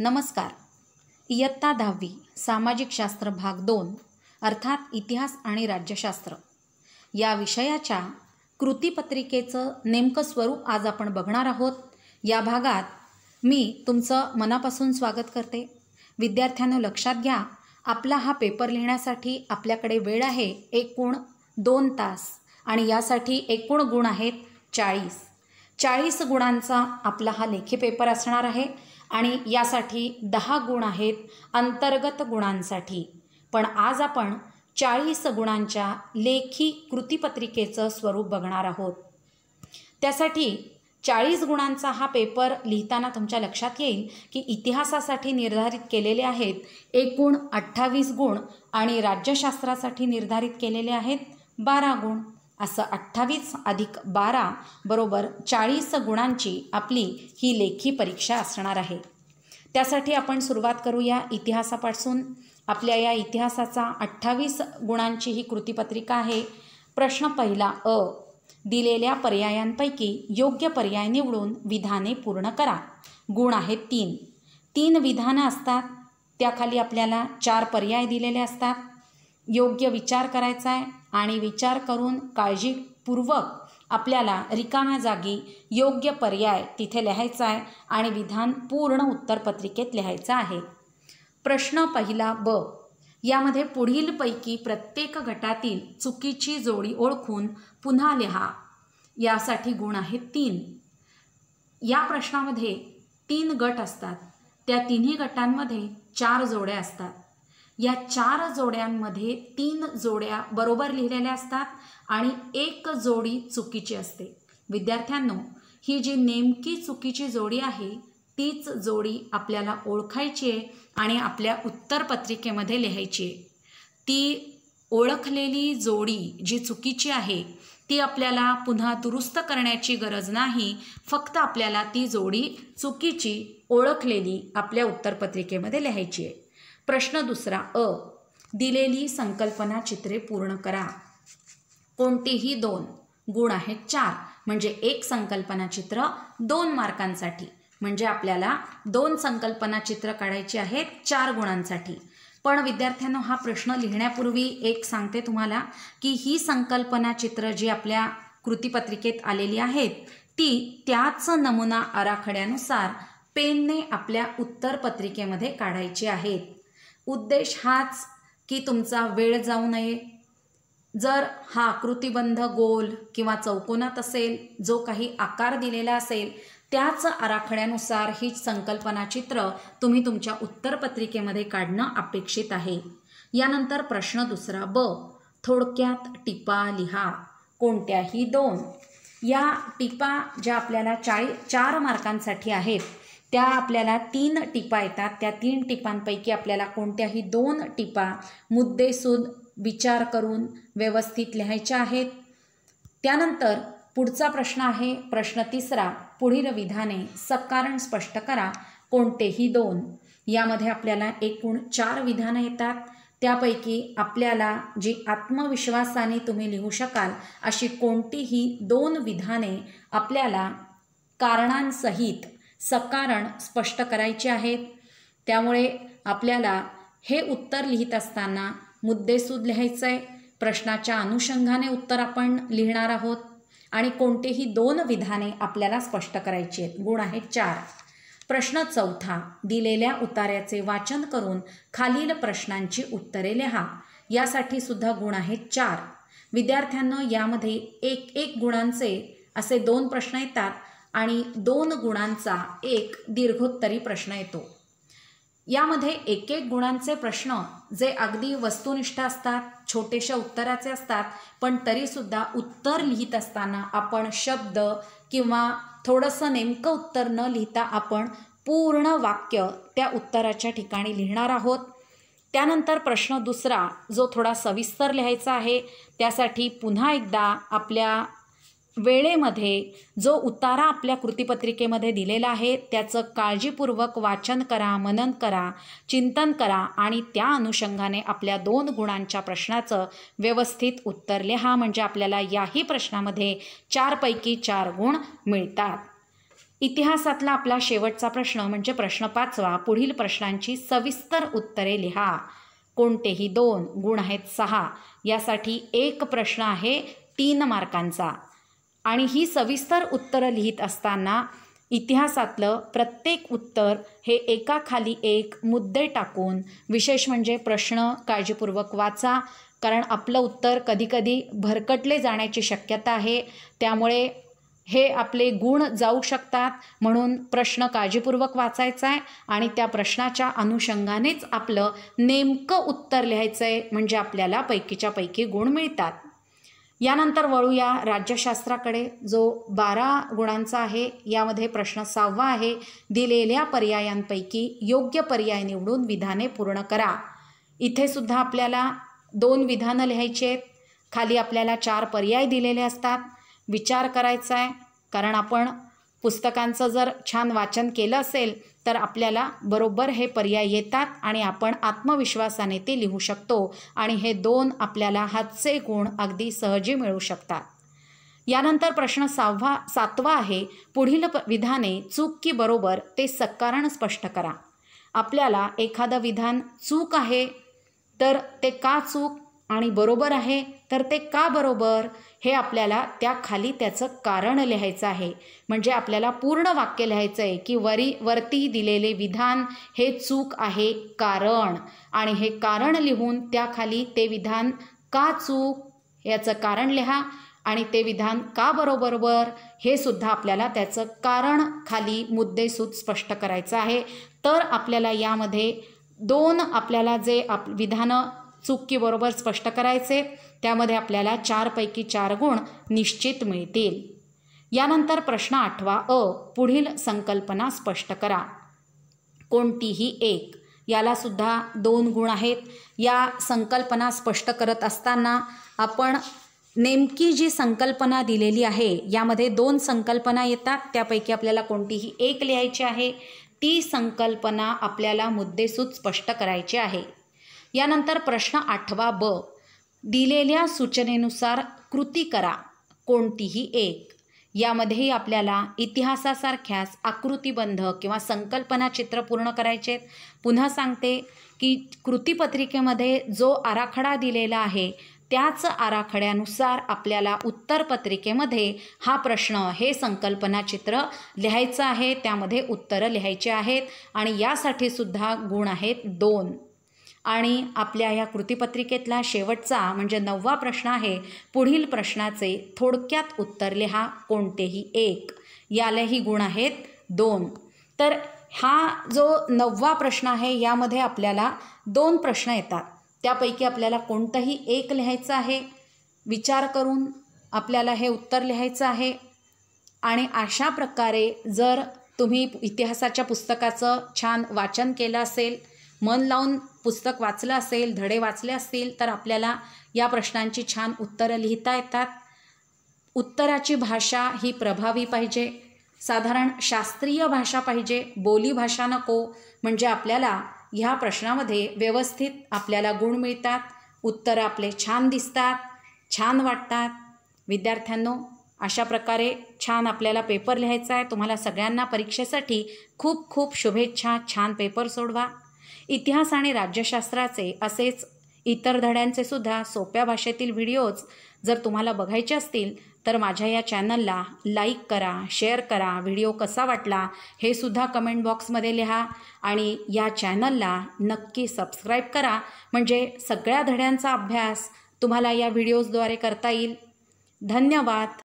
नमस्कार इयत्ता दहावी सामाजिक शास्त्र भाग दोन अर्थात इतिहास आणि राज्यशास्त्र या विषयाच्या कृतीपत्रिकेचं नेमकं स्वरूप आज आपण बघणार आहोत या भागात मी तुमचं मनापासून स्वागत करते विद्यार्थ्यांनो लक्षात घ्या आपला हा पेपर लिहिण्यासाठी आपल्याकडे वेळ आहे एकूण दोन तास आणि यासाठी एकूण गुण आहेत चाळीस चाळीस गुणांचा आपला हा लेखी पेपर असणार आहे आणि यासाठी दहा गुण आहेत अंतर्गत गुणांसाठी पण आज आपण चाळीस गुणांच्या लेखी कृतीपत्रिकेचं स्वरूप बघणार आहोत त्यासाठी चाळीस गुणांचा हा पेपर लिहिताना तुमच्या लक्षात येईल की इतिहासासाठी निर्धारित केलेले आहेत एकूण अठ्ठावीस गुण आणि राज्यशास्त्रासाठी निर्धारित केलेले आहेत बारा गुण असं अठ्ठावीस अधिक बारा बरोबर चाळीस गुणांची आपली ही लेखी परीक्षा असणार आहे त्यासाठी आपण सुरुवात करूया इतिहासापासून आपल्या या इतिहासाचा अठ्ठावीस गुणांची ही कृतीपत्रिका आहे प्रश्न पहिला अ दिलेल्या पर्यायांपैकी योग्य पर्याय निवडून विधाने पूर्ण करा गुण आहेत तीन तीन विधानं असतात त्याखाली आपल्याला चार पर्याय दिलेले असतात योग्य विचार करायचा आहे आणि विचार करून काळजीपूर्वक आपल्याला रिकाम्या जागी योग्य पर्याय तिथे लिहायचा आहे आणि विधान पूर्ण उत्तरपत्रिकेत लिहायचं आहे प्रश्न पहिला ब यामध्ये पुढीलपैकी प्रत्येक गटातील चुकीची जोडी ओळखून पुन्हा लिहा यासाठी गुण आहेत तीन या प्रश्नामध्ये तीन गट असतात त्या तिन्ही गटांमध्ये चार जोड्या असतात या चार जोड्यांमध्ये तीन जोड्या बरोबर लिहिलेल्या असतात आणि एक जोडी चुकीची असते विद्यार्थ्यांनो ही जी नेमकी चुकीची जोडी आहे तीच जोडी आपल्याला ओळखायची आहे आणि आपल्या उत्तरपत्रिकेमध्ये लिहायची आहे ती ओळखलेली जोडी जी चुकीची आहे ती आपल्याला पुन्हा दुरुस्त करण्याची गरज नाही फक्त आपल्याला ती जोडी चुकीची ओळखलेली आपल्या उत्तरपत्रिकेमध्ये लिहायची आहे प्रश्न दुसरा अ दिलेली संकल्पना चित्रे पूर्ण करा कोणतीही दोन गुण आहेत चार म्हणजे एक संकल्पना चित्र दोन मार्कांसाठी म्हणजे आपल्याला दोन संकल्पना चित्र काढायची आहेत चार गुणांसाठी पण विद्यार्थ्यांनो हा प्रश्न लिहिण्यापूर्वी एक सांगते तुम्हाला की ही संकल्पना चित्र जी आपल्या कृतीपत्रिकेत आलेली आहेत ती त्याच नमुना आराखड्यानुसार पेनने आपल्या उत्तरपत्रिकेमध्ये काढायची आहेत उद्देश हाच की तुमचा वेळ जाऊ नये जर हा आकृतीबंध गोल किंवा चौकोनात असेल जो काही आकार दिलेला असेल त्याच आराखड्यानुसार ही संकल्पना चित्र तुम्ही तुमच्या उत्तरपत्रिकेमध्ये काढणं अपेक्षित आहे यानंतर प्रश्न दुसरा ब थोडक्यात टिपा लिहा कोणत्याही दोन या टिपा ज्या आपल्याला चाळी चार मार्कांसाठी आहेत त्या आपल्याला तीन टिपा येतात त्या तीन टिपांपैकी आपल्याला कोणत्याही दोन टिपा मुद्देसूद विचार करून व्यवस्थित लिहायच्या आहेत त्यानंतर पुढचा प्रश्न आहे प्रश्न तिसरा पुढील विधाने सकारण स्पष्ट करा कोणतेही दोन यामध्ये आपल्याला एकूण चार विधानं येतात त्यापैकी आपल्याला जी आत्मविश्वासाने तुम्ही लिहू शकाल अशी कोणतीही दोन विधाने आपल्याला कारणांसहित सकारण स्पष्ट करायचे आहेत त्यामुळे आपल्याला हे उत्तर लिहित असताना मुद्देसूद लिहायचं आहे प्रश्नाच्या अनुषंगाने उत्तर आपण लिहिणार आहोत आणि कोणतेही दोन विधाने आपल्याला स्पष्ट करायची आहेत गुण आहेत चार प्रश्न चौथा दिलेल्या उतार्याचे वाचन करून खालील प्रश्नांची उत्तरे लिहा यासाठी सुद्धा गुण आहेत चार विद्यार्थ्यांना यामध्ये एक एक गुणांचे असे दोन प्रश्न येतात आणि दोन गुणांचा एक दीर्घोत्तरी प्रश्न येतो यामध्ये एक एक गुणांचे प्रश्न जे अगदी वस्तुनिष्ठ असतात छोटेशा उत्तराचे असतात पण तरीसुद्धा उत्तर लिहित असताना आपण शब्द किंवा थोडंसं नेमकं उत्तर न लिहिता आपण पूर्ण वाक्य त्या उत्तराच्या ठिकाणी लिहिणार आहोत त्यानंतर प्रश्न दुसरा जो थोडा सविस्तर लिहायचा आहे त्यासाठी पुन्हा एकदा आपल्या वेळेमध्ये जो उतारा आपल्या कृतीपत्रिकेमध्ये दिलेला आहे त्याचं काळजीपूर्वक वाचन करा मनन करा चिंतन करा आणि त्या अनुषंगाने आपल्या दोन गुणांच्या प्रश्नाचं व्यवस्थित उत्तर लिहा म्हणजे आपल्याला याही प्रश्नामध्ये चारपैकी चार गुण मिळतात इतिहासातला आपला शेवटचा प्रश्न म्हणजे प्रश्न पाचवा पुढील प्रश्नांची सविस्तर उत्तरे लिहा कोणतेही दोन गुण आहेत सहा यासाठी एक प्रश्न आहे तीन मार्कांचा आणि ही सविस्तर उत्तरं लिहित असताना इतिहासातलं प्रत्येक उत्तर हे एका खाली एक मुद्दे टाकून विशेष म्हणजे प्रश्न काळजीपूर्वक वाचा कारण आपलं उत्तर कधीकधी भरकटले जाण्याची शक्यता आहे त्यामुळे हे आपले गुण जाऊ शकतात म्हणून प्रश्न काळजीपूर्वक वाचायचा आहे आणि त्या प्रश्नाच्या अनुषंगानेच आपलं नेमकं उत्तर लिहायचं आहे म्हणजे आपल्याला पैकीच्या पैकी गुण मिळतात यानंतर वळूया राज्यशास्त्राकडे जो बारा गुणांचा आहे यामध्ये प्रश्न सहावा आहे दिलेल्या पर्यायांपैकी योग्य पर्याय निवडून विधाने पूर्ण करा इथे सुद्धा आपल्याला दोन विधानं लिहायची आहेत खाली आपल्याला चार पर्याय दिलेले असतात विचार करायचा आहे कारण आपण पुस्तकांचं जर छान वाचन केलं असेल तर आपल्याला बरोबर हे पर्याय येतात आणि आपण आत्मविश्वासाने ते लिहू शकतो आणि हे दोन आपल्याला हातचे गुण अगदी सहजी मिळू शकतात यानंतर प्रश्न सहावा सातवा आहे पुढील विधाने चूक की बरोबर ते सकारण स्पष्ट करा आपल्याला एखादं विधान चूक आहे तर ते का चूक आणि बरोबर आहे तर ते का बरोबर हे आपल्याला त्या खाली त्याचं कारण लिहायचं आहे म्हणजे आपल्याला पूर्ण वाक्य लिहायचं आहे की वरी वरती दिलेले विधान हे चूक आहे कारण आणि हे कारण लिहून त्याखाली ते विधान का चूक याचं कारण लिहा आणि ते विधान का बरोबर हे सुद्धा आपल्याला त्याचं कारण खाली मुद्देसूद स्पष्ट करायचं आहे तर आपल्याला यामध्ये दोन आपल्याला जे आप विधानं चुकीबरोबर स्पष्ट करायचे त्यामध्ये आपल्याला चारपैकी चार गुण निश्चित मिळतील यानंतर प्रश्न आठवा अ पुढील संकल्पना स्पष्ट करा कोणतीही एक याला सुद्धा दोन गुण आहेत या संकल्पना स्पष्ट करत असताना आपण नेमकी जी संकल्पना दिलेली आहे यामध्ये दोन संकल्पना येतात त्यापैकी आपल्याला कोणतीही एक लिहायची आहे ती संकल्पना आपल्याला मुद्देसूद स्पष्ट करायची आहे यानंतर प्रश्न आठवा ब दिलेल्या सूचनेनुसार कृती करा कोणतीही एक यामध्येही आपल्याला इतिहासासारख्याच आकृतीबंध किंवा संकल्पना चित्र पूर्ण करायचे पुन्हा सांगते की कृतीपत्रिकेमध्ये जो आराखडा दिलेला आहे त्याच आराखड्यानुसार आपल्याला उत्तरपत्रिकेमध्ये हा प्रश्न हे संकल्पना चित्र लिहायचं आहे त्यामध्ये उत्तरं लिहायची आहेत आणि यासाठी सुद्धा गुण आहेत दोन आणि आपल्या ह्या कृतीपत्रिकेतला शेवटचा म्हणजे नववा प्रश्न आहे पुढील प्रश्नाचे थोडक्यात उत्तर लिहा कोणतेही एक यालाही गुण आहेत दोन तर हा जो नववा प्रश्न आहे यामध्ये आपल्याला दोन प्रश्न येतात त्यापैकी आपल्याला कोणतंही एक लिहायचं आहे विचार करून आपल्याला हे उत्तर लिहायचं आहे आणि अशा प्रकारे जर तुम्ही इतिहासाच्या पुस्तकाचं छान वाचन केलं असेल मन लावून पुस्तक वाचलं असेल धडे वाचले असतील तर आपल्याला या प्रश्नांची छान उत्तरं लिहिता येतात उत्तराची भाषा ही प्रभावी पाहिजे साधारण शास्त्रीय भाषा पाहिजे बोलीभाषा नको म्हणजे आपल्याला ह्या प्रश्नामध्ये व्यवस्थित आपल्याला गुण मिळतात उत्तरं आपले छान दिसतात छान वाटतात विद्यार्थ्यांनो अशा प्रकारे छान आपल्याला पेपर लिहायचा आहे तुम्हाला सगळ्यांना परीक्षेसाठी खूप खूप शुभेच्छा छान पेपर सोडवा इतिहास आणि राज्यशास्त्राचे असेच इतर धड्यांचे सुद्धा सोप्या भाषेतील व्हिडिओज जर तुम्हाला बघायचे असतील तर माझ्या या चॅनलला लाईक करा शेअर करा व्हिडिओ कसा वाटला हे सुद्धा कमेंट बॉक्समध्ये लिहा आणि या चॅनलला नक्की सबस्क्राईब करा म्हणजे सगळ्या धड्यांचा अभ्यास तुम्हाला या व्हिडिओजद्वारे करता येईल धन्यवाद